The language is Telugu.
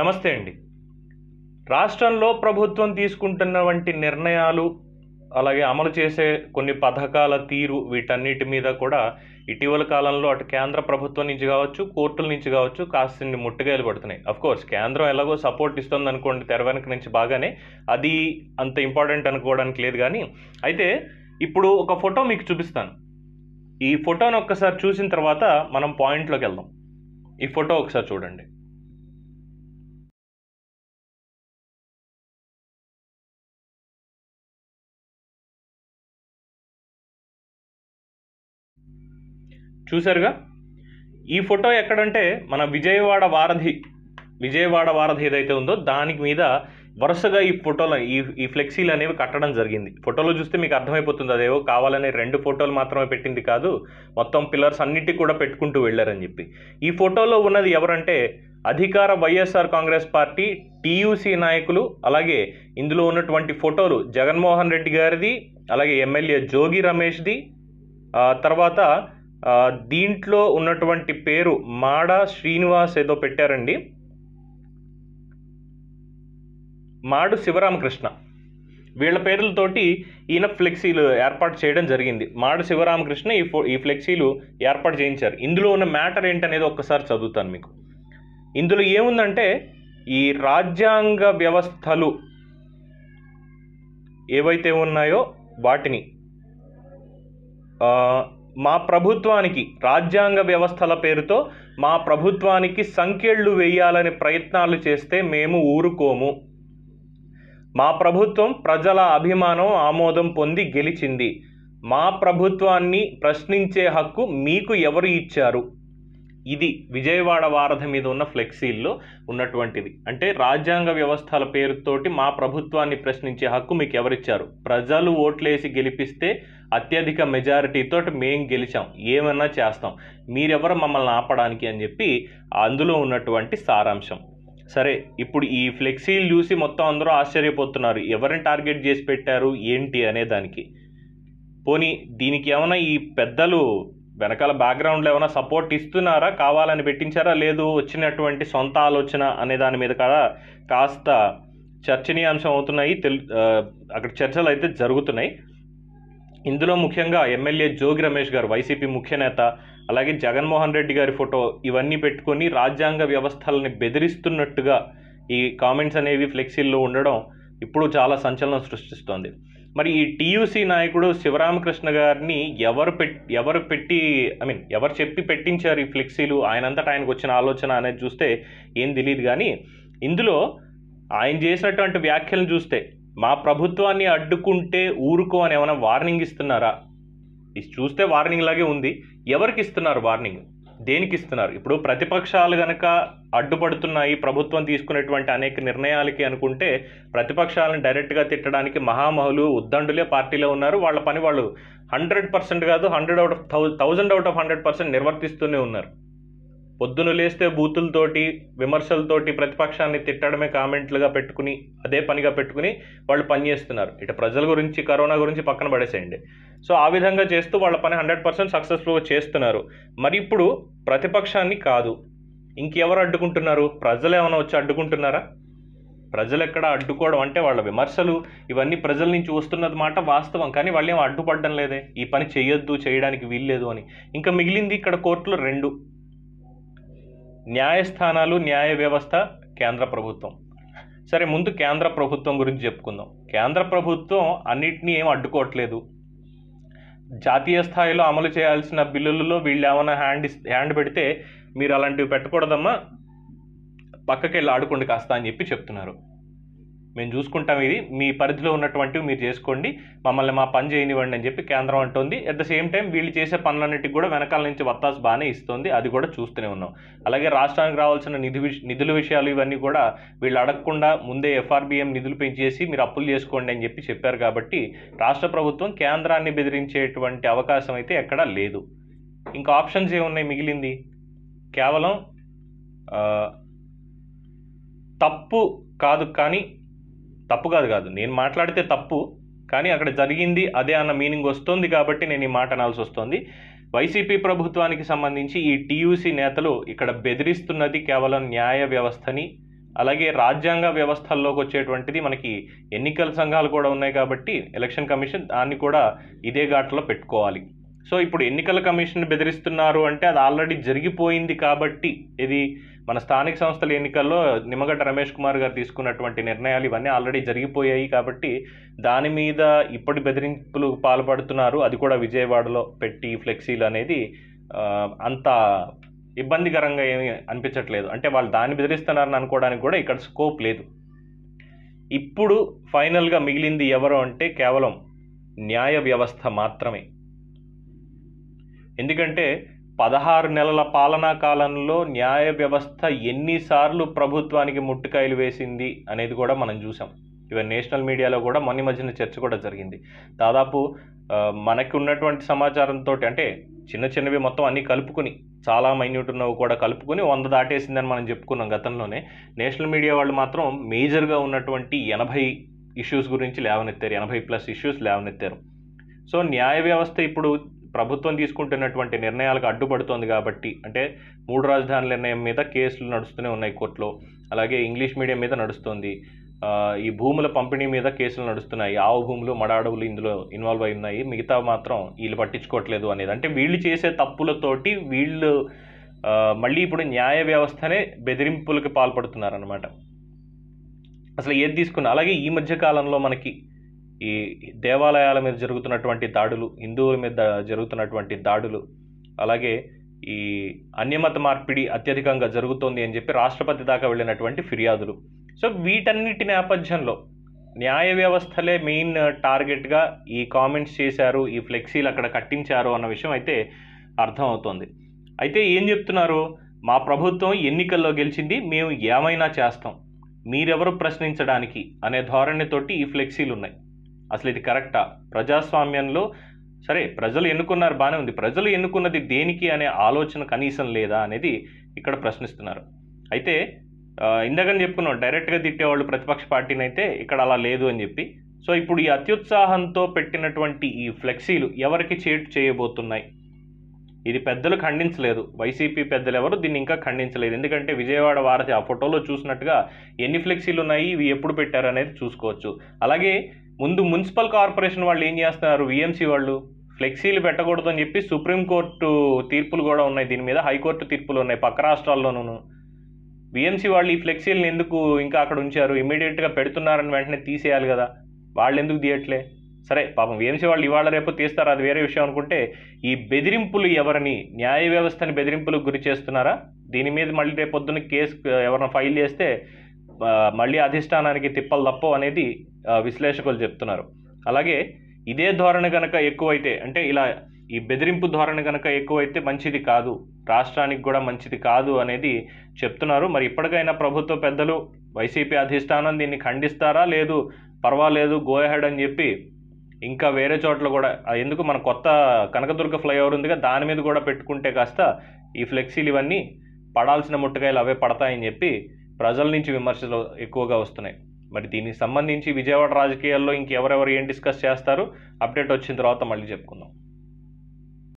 నమస్తే అండి రాష్ట్రంలో ప్రభుత్వం తీసుకుంటున్న వంటి నిర్ణయాలు అలాగే అమలు చేసే కొన్ని పథకాల తీరు వీటన్నిటి మీద కూడా ఇటీవల కాలంలో అటు కేంద్ర ప్రభుత్వం నుంచి కావచ్చు కోర్టుల నుంచి కావచ్చు కాస్త ముట్టుగాయలు పడుతున్నాయి కోర్స్ కేంద్రం ఎలాగో సపోర్ట్ ఇస్తుంది అనుకోండి తెర వెనక నుంచి బాగానే అది అంత ఇంపార్టెంట్ అనుకోవడానికి లేదు కానీ అయితే ఇప్పుడు ఒక ఫోటో మీకు చూపిస్తాను ఈ ఫోటోను ఒక్కసారి చూసిన తర్వాత మనం పాయింట్లోకి వెళ్దాం ఈ ఫోటో ఒకసారి చూడండి చూశారుగా ఈ ఫోటో ఎక్కడంటే మన విజయవాడ వారధి విజయవాడ వారధి ఏదైతే ఉందో దానికి మీద వరుసగా ఈ ఫోటోలు ఈ ఈ ఫ్లెక్సీలు అనేవి కట్టడం జరిగింది ఫోటోలో చూస్తే మీకు అర్థమైపోతుంది అదేవో కావాలనే రెండు ఫోటోలు మాత్రమే పెట్టింది కాదు మొత్తం పిల్లర్స్ అన్నిటి కూడా పెట్టుకుంటూ వెళ్ళారని చెప్పి ఈ ఫోటోలో ఉన్నది ఎవరంటే అధికార వైఎస్ఆర్ కాంగ్రెస్ పార్టీ టీయూసీ నాయకులు అలాగే ఇందులో ఉన్నటువంటి ఫోటోలు జగన్మోహన్ రెడ్డి గారిది అలాగే ఎమ్మెల్యే జోగి రమేష్ది తర్వాత దీంట్లో ఉన్నటువంటి పేరు మాడా శ్రీనివాస్ ఏదో పెట్టారండి మాడు శివరామకృష్ణ వీళ్ళ పేర్లతోటి ఈయన ఫ్లెక్సీలు ఏర్పాటు చేయడం జరిగింది మాడు శివరామకృష్ణ ఈ ఈ ఫ్లెక్సీలు ఏర్పాటు చేయించారు ఇందులో ఉన్న మ్యాటర్ ఏంటనేది ఒక్కసారి చదువుతాను మీకు ఇందులో ఏముందంటే ఈ రాజ్యాంగ వ్యవస్థలు ఏవైతే ఉన్నాయో వాటిని మా ప్రభుత్వానికి రాజ్యాంగ వ్యవస్థల పేరుతో మా ప్రభుత్వానికి సంఖ్యళ్ళు వేయాలనే ప్రయత్నాలు చేస్తే మేము ఊరుకోము మా ప్రభుత్వం ప్రజల అభిమానం ఆమోదం పొంది గెలిచింది మా ప్రభుత్వాన్ని ప్రశ్నించే హక్కు మీకు ఎవరు ఇచ్చారు ఇది విజయవాడ వారధ మీద ఉన్న ఫ్లెక్సీల్లో ఉన్నటువంటిది అంటే రాజ్యాంగ వ్యవస్థల పేరుతోటి మా ప్రభుత్వాన్ని ప్రశ్నించే హక్కు మీకు ఎవరిచ్చారు ప్రజలు ఓట్లేసి గెలిపిస్తే అత్యధిక మెజారిటీతో మేం గెలిచాం ఏమన్నా చేస్తాం మీరెవరు మమ్మల్ని ఆపడానికి అని చెప్పి అందులో ఉన్నటువంటి సారాంశం సరే ఇప్పుడు ఈ ఫ్లెక్సీలు చూసి మొత్తం అందరూ ఆశ్చర్యపోతున్నారు ఎవరిని టార్గెట్ చేసి పెట్టారు ఏంటి అనే దానికి పోనీ దీనికి ఏమైనా ఈ పెద్దలు వెనకాల బ్యాక్గ్రౌండ్లో ఏమైనా సపోర్ట్ ఇస్తున్నారా కావాలని పెట్టించారా లేదు వచ్చినటువంటి సొంత ఆలోచన అనే దాని మీద కదా కాస్త చర్చనీయాంశం అవుతున్నాయి తెలు అక్కడ చర్చలు అయితే జరుగుతున్నాయి ఇందులో ముఖ్యంగా ఎమ్మెల్యే జోగి రమేష్ గారు వైసీపీ ముఖ్య నేత అలాగే జగన్మోహన్ రెడ్డి గారి ఫోటో ఇవన్నీ పెట్టుకొని రాజ్యాంగ వ్యవస్థలని బెదిరిస్తున్నట్టుగా ఈ కామెంట్స్ అనేవి ఫ్లెక్సీల్లో ఉండడం ఇప్పుడు చాలా సంచలనం సృష్టిస్తోంది మరి ఈ టీయూసీ నాయకుడు శివరామకృష్ణ గారిని ఎవరు పెట్ ఎవరు పెట్టి ఐ మీన్ ఎవరు చెప్పి పెట్టించారు ఈ ఫ్లెక్సీలు ఆయనంతటా ఆయనకు వచ్చిన ఆలోచన అనేది చూస్తే ఏం తెలియదు కానీ ఇందులో ఆయన చేసినటువంటి వ్యాఖ్యలను చూస్తే మా ప్రభుత్వాన్ని అడ్డుకుంటే ఊరుకో అని ఏమైనా వార్నింగ్ ఇస్తున్నారా ఇది చూస్తే వార్నింగ్ లాగే ఉంది ఎవరికి ఇస్తున్నారు వార్నింగ్ దేనికి ఇస్తున్నారు ఇప్పుడు ప్రతిపక్షాలు కనుక అడ్డుపడుతున్నాయి ప్రభుత్వం తీసుకునేటువంటి అనేక నిర్ణయాలకి అనుకుంటే ప్రతిపక్షాలను డైరెక్ట్గా తిట్టడానికి మహామహులు ఉద్దండులే పార్టీలో ఉన్నారు వాళ్ళ పని వాళ్ళు హండ్రెడ్ పర్సెంట్ కాదు hundred out of thou thousand out of hundred percent నిర్వర్తిస్తూనే ఉన్నారు పొద్దున లేస్తే బూతులతోటి విమర్శలతోటి ప్రతిపక్షాన్ని తిట్టడమే కామెంట్లుగా పెట్టుకుని అదే పనిగా పెట్టుకుని వాళ్ళు పనిచేస్తున్నారు ఇటు ప్రజల గురించి కరోనా గురించి పక్కన పడేసేయండి సో ఆ విధంగా చేస్తూ వాళ్ళ పని హండ్రెడ్ పర్సెంట్ సక్సెస్ఫుల్గా చేస్తున్నారు మరి ఇప్పుడు ప్రతిపక్షాన్ని కాదు ఇంకెవరు అడ్డుకుంటున్నారు ప్రజలు ఏమైనా వచ్చి అడ్డుకుంటున్నారా ప్రజలు ఎక్కడ అడ్డుకోవడం అంటే వాళ్ళ విమర్శలు ఇవన్నీ ప్రజల నుంచి వస్తున్నది మాట వాస్తవం కానీ వాళ్ళు ఏం అడ్డుపడడం లేదే ఈ పని చేయొద్దు చేయడానికి వీల్లేదు అని ఇంకా మిగిలింది ఇక్కడ కోర్టులో రెండు న్యాయస్థానాలు న్యాయ వ్యవస్థ కేంద్ర ప్రభుత్వం సరే ముందు కేంద్ర ప్రభుత్వం గురించి చెప్పుకుందాం కేంద్ర ప్రభుత్వం అన్నిటినీ ఏం అడ్డుకోవట్లేదు జాతీయ స్థాయిలో అమలు చేయాల్సిన బిల్లులలో వీళ్ళు ఏమైనా హ్యాండ్ హ్యాండ్ పెడితే మీరు అలాంటివి పెట్టకూడదమ్మా పక్కకి వెళ్ళి ఆడుకోండి కాస్త అని చెప్పి చెప్తున్నారు మేము చూసుకుంటాం ఇది మీ పరిధిలో ఉన్నటువంటివి మీరు చేసుకోండి మమ్మల్ని మా పని చేయనివ్వండి అని చెప్పి కేంద్రం అంటుంది అట్ ద సేమ్ టైం వీళ్ళు చేసే పనులన్నిటికి కూడా వెనకాల నుంచి వత్తాసు బాగానే ఇస్తుంది అది కూడా చూస్తూనే ఉన్నాం అలాగే రాష్ట్రానికి రావాల్సిన నిధి నిధుల విషయాలు ఇవన్నీ కూడా వీళ్ళు అడగకుండా ముందే ఎఫ్ఆర్బిఎం నిధులు పెంచేసి మీరు అప్పులు చేసుకోండి అని చెప్పి చెప్పారు కాబట్టి రాష్ట్ర ప్రభుత్వం కేంద్రాన్ని బెదిరించేటువంటి అవకాశం అయితే ఎక్కడా లేదు ఇంకా ఆప్షన్స్ ఏమున్నాయి మిగిలింది కేవలం తప్పు కాదు కానీ తప్పు కాదు కాదు నేను మాట్లాడితే తప్పు కానీ అక్కడ జరిగింది అదే అన్న మీనింగ్ వస్తుంది కాబట్టి నేను ఈ మాట అనాల్సి వస్తుంది వైసీపీ ప్రభుత్వానికి సంబంధించి ఈ టీయూసీ నేతలు ఇక్కడ బెదిరిస్తున్నది కేవలం న్యాయ వ్యవస్థని అలాగే రాజ్యాంగ వ్యవస్థల్లోకి వచ్చేటువంటిది మనకి ఎన్నికల సంఘాలు కూడా ఉన్నాయి కాబట్టి ఎలక్షన్ కమిషన్ దాన్ని కూడా ఇదే ఘాట్లో పెట్టుకోవాలి సో ఇప్పుడు ఎన్నికల కమిషన్ బెదిరిస్తున్నారు అంటే అది ఆల్రెడీ జరిగిపోయింది కాబట్టి ఇది మన స్థానిక సంస్థల ఎన్నికల్లో నిమ్మగడ్డ రమేష్ కుమార్ గారు తీసుకున్నటువంటి నిర్ణయాలు ఇవన్నీ ఆల్రెడీ జరిగిపోయాయి కాబట్టి దాని మీద ఇప్పటి బెదిరింపులు పాల్పడుతున్నారు అది కూడా విజయవాడలో పెట్టి ఫ్లెక్సీలు అనేది అంత ఇబ్బందికరంగా ఏమి అనిపించట్లేదు అంటే వాళ్ళు దాన్ని బెదిరిస్తున్నారని అనుకోవడానికి కూడా ఇక్కడ స్కోప్ లేదు ఇప్పుడు ఫైనల్గా మిగిలింది ఎవరు అంటే కేవలం న్యాయ వ్యవస్థ మాత్రమే ఎందుకంటే పదహారు నెలల పాలనా కాలంలో న్యాయ వ్యవస్థ ఎన్నిసార్లు ప్రభుత్వానికి ముట్టుకాయలు వేసింది అనేది కూడా మనం చూసాం ఈవెన్ నేషనల్ మీడియాలో కూడా మొన్న మధ్యన చర్చ కూడా జరిగింది దాదాపు మనకి ఉన్నటువంటి సమాచారంతో అంటే చిన్న చిన్నవి మొత్తం అన్నీ కలుపుకుని చాలా మైన్యూట్ ఉన్నవి కూడా కలుపుకొని వంద దాటేసిందని మనం చెప్పుకున్నాం గతంలోనే నేషనల్ మీడియా వాళ్ళు మాత్రం మేజర్గా ఉన్నటువంటి ఎనభై ఇష్యూస్ గురించి లేవనెత్తారు ఎనభై ప్లస్ ఇష్యూస్ లేవనెత్తారు సో న్యాయ వ్యవస్థ ఇప్పుడు ప్రభుత్వం తీసుకుంటున్నటువంటి నిర్ణయాలకు అడ్డుపడుతోంది కాబట్టి అంటే మూడు రాజధానుల నిర్ణయం మీద కేసులు నడుస్తూనే ఉన్నాయి కోర్టులో అలాగే ఇంగ్లీష్ మీడియం మీద నడుస్తుంది ఈ భూముల పంపిణీ మీద కేసులు నడుస్తున్నాయి ఆవు భూములు మడాడవులు ఇందులో ఇన్వాల్వ్ అయి ఉన్నాయి మిగతా మాత్రం వీళ్ళు పట్టించుకోవట్లేదు అనేది అంటే వీళ్ళు చేసే తప్పులతోటి వీళ్ళు మళ్ళీ ఇప్పుడు న్యాయ వ్యవస్థనే బెదిరింపులకు పాల్పడుతున్నారనమాట అసలు ఏది తీసుకున్నా అలాగే ఈ మధ్య కాలంలో మనకి ఈ దేవాలయాల మీద జరుగుతున్నటువంటి దాడులు హిందువుల మీద జరుగుతున్నటువంటి దాడులు అలాగే ఈ అన్యమత మార్పిడి అత్యధికంగా జరుగుతోంది అని చెప్పి రాష్ట్రపతి దాకా వెళ్ళినటువంటి ఫిర్యాదులు సో వీటన్నిటి నేపథ్యంలో న్యాయ వ్యవస్థలే మెయిన్ టార్గెట్గా ఈ కామెంట్స్ చేశారు ఈ ఫ్లెక్సీలు అక్కడ కట్టించారు అన్న విషయం అయితే అర్థమవుతోంది అయితే ఏం చెప్తున్నారు మా ప్రభుత్వం ఎన్నికల్లో గెలిచింది మేము ఏమైనా చేస్తాం మీరెవరు ప్రశ్నించడానికి అనే ధోరణితోటి ఈ ఫ్లెక్సీలు ఉన్నాయి అసలు ఇది కరెక్టా ప్రజాస్వామ్యంలో సరే ప్రజలు ఎన్నుకున్నారు బాగానే ఉంది ప్రజలు ఎన్నుకున్నది దేనికి అనే ఆలోచన కనీసం లేదా అనేది ఇక్కడ ప్రశ్నిస్తున్నారు అయితే ఇందాకని చెప్పుకున్నాం డైరెక్ట్గా తిట్టేవాళ్ళు ప్రతిపక్ష పార్టీని అయితే ఇక్కడ అలా లేదు అని చెప్పి సో ఇప్పుడు ఈ అత్యుత్సాహంతో పెట్టినటువంటి ఈ ఫ్లెక్సీలు ఎవరికి చేటు చేయబోతున్నాయి ఇది పెద్దలు ఖండించలేదు వైసీపీ పెద్దలు ఎవరు దీన్ని ఇంకా ఖండించలేదు ఎందుకంటే విజయవాడ వారధి ఆ ఫోటోలో చూసినట్టుగా ఎన్ని ఫ్లెక్సీలు ఉన్నాయి ఇవి ఎప్పుడు పెట్టారు అనేది చూసుకోవచ్చు అలాగే ముందు మున్సిపల్ కార్పొరేషన్ వాళ్ళు ఏం చేస్తున్నారు విఎంసీ వాళ్ళు ఫ్లెక్సీలు పెట్టకూడదు అని చెప్పి సుప్రీంకోర్టు తీర్పులు కూడా ఉన్నాయి దీని మీద హైకోర్టు తీర్పులు ఉన్నాయి పక్క రాష్ట్రాల్లోనూ విఎంసీ వాళ్ళు ఈ ఫ్లెక్సీలను ఎందుకు ఇంకా అక్కడ ఉంచారు ఇమీడియట్గా పెడుతున్నారని వెంటనే తీసేయాలి కదా వాళ్ళు ఎందుకు తీయట్లే సరే పాపం ఏంసీ వాళ్ళు ఇవాళ రేపు తీస్తారు అది వేరే విషయం అనుకుంటే ఈ బెదిరింపులు ఎవరిని న్యాయ వ్యవస్థని బెదిరింపులకు గురి చేస్తున్నారా దీని మీద మళ్ళీ రేపు పొద్దున్న కేసు ఎవరైనా ఫైల్ చేస్తే మళ్ళీ అధిష్టానానికి తిప్పలు తప్పవు అనేది విశ్లేషకులు చెప్తున్నారు అలాగే ఇదే ధోరణి కనుక ఎక్కువైతే అంటే ఇలా ఈ బెదిరింపు ధోరణి కనుక ఎక్కువైతే మంచిది కాదు రాష్ట్రానికి కూడా మంచిది కాదు అనేది చెప్తున్నారు మరి ఇప్పటికైనా ప్రభుత్వ పెద్దలు వైసీపీ అధిష్టానం దీన్ని ఖండిస్తారా లేదు పర్వాలేదు గోహెడ్ అని చెప్పి ఇంకా వేరే చోట్ల కూడా ఎందుకు మన కొత్త కనకదుర్గ ఫ్లైఓవర్ ఉందిగా దాని మీద కూడా పెట్టుకుంటే కాస్త ఈ ఫ్లెక్సీలు ఇవన్నీ పడాల్సిన ముట్టకాయలు అవే పడతాయని చెప్పి ప్రజల నుంచి విమర్శలు ఎక్కువగా వస్తున్నాయి మరి దీనికి సంబంధించి విజయవాడ రాజకీయాల్లో ఇంకెవరెవరు ఏం డిస్కస్ చేస్తారు అప్డేట్ వచ్చిన తర్వాత మళ్ళీ చెప్పుకుందాం